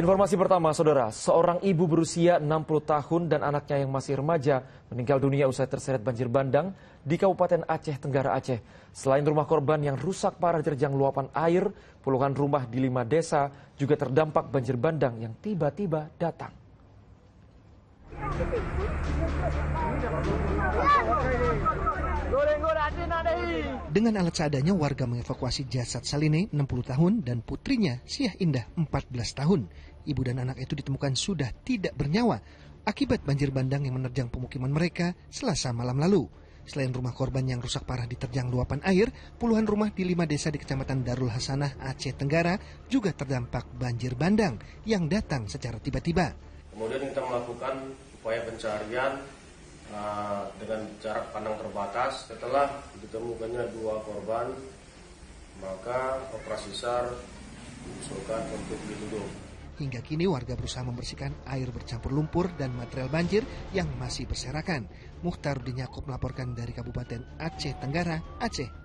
informasi pertama, saudara, seorang ibu berusia 60 tahun dan anaknya yang masih remaja meninggal dunia usai terseret banjir bandang di Kabupaten Aceh, Tenggara Aceh. Selain rumah korban yang rusak parah terjang luapan air, puluhan rumah di lima desa juga terdampak banjir bandang yang tiba-tiba datang. Dengan alat seadanya, warga mengevakuasi jasad Saline, 60 tahun, dan putrinya, Siah Indah, 14 tahun. Ibu dan anak itu ditemukan sudah tidak bernyawa akibat banjir bandang yang menerjang pemukiman mereka selasa malam lalu. Selain rumah korban yang rusak parah diterjang luapan air, puluhan rumah di lima desa di Kecamatan Darul Hasanah, Aceh Tenggara juga terdampak banjir bandang yang datang secara tiba-tiba. Kemudian kita melakukan upaya pencarian eh, dengan jarak pandang terbatas setelah ditemukannya dua korban maka operasi SAR diusulkan untuk ditutup. Hingga kini warga berusaha membersihkan air bercampur lumpur dan material banjir yang masih berserakan. Muhtar Yaakob melaporkan dari Kabupaten Aceh Tenggara, Aceh